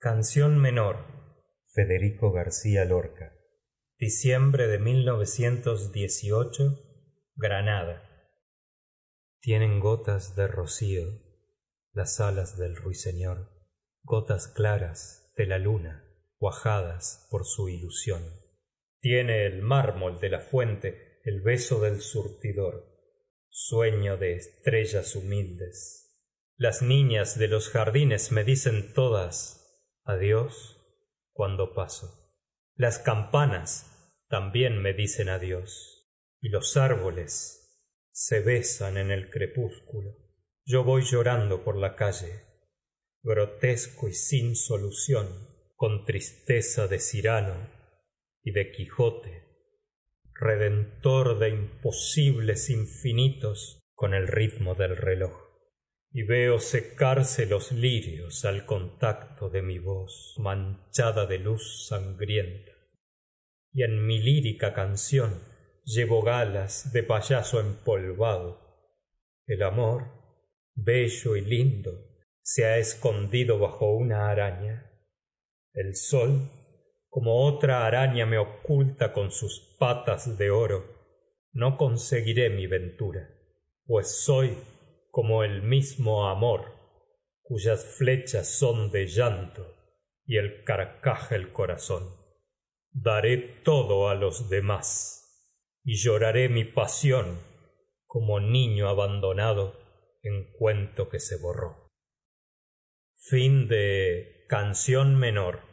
canción menor federico garcía lorca diciembre de granada tienen gotas de rocío las alas del ruiseñor gotas claras de la luna cuajadas por su ilusión tiene el mármol de la fuente el beso del surtidor sueño de estrellas humildes las niñas de los jardines me dicen todas adiós cuando paso las campanas también me dicen adiós y los árboles se besan en el crepúsculo yo voy llorando por la calle grotesco y sin solución con tristeza de Cirano y de quijote redentor de imposibles infinitos con el ritmo del reloj y veo secarse los lirios al contacto de mi voz manchada de luz sangrienta y en mi lírica canción llevo galas de payaso empolvado el amor bello y lindo se ha escondido bajo una araña el sol como otra araña me oculta con sus patas de oro no conseguiré mi ventura pues soy como el mismo amor cuyas flechas son de llanto y el carcaje el corazón daré todo á los demás y lloraré mi pasión como niño abandonado en cuento que se borró canción menor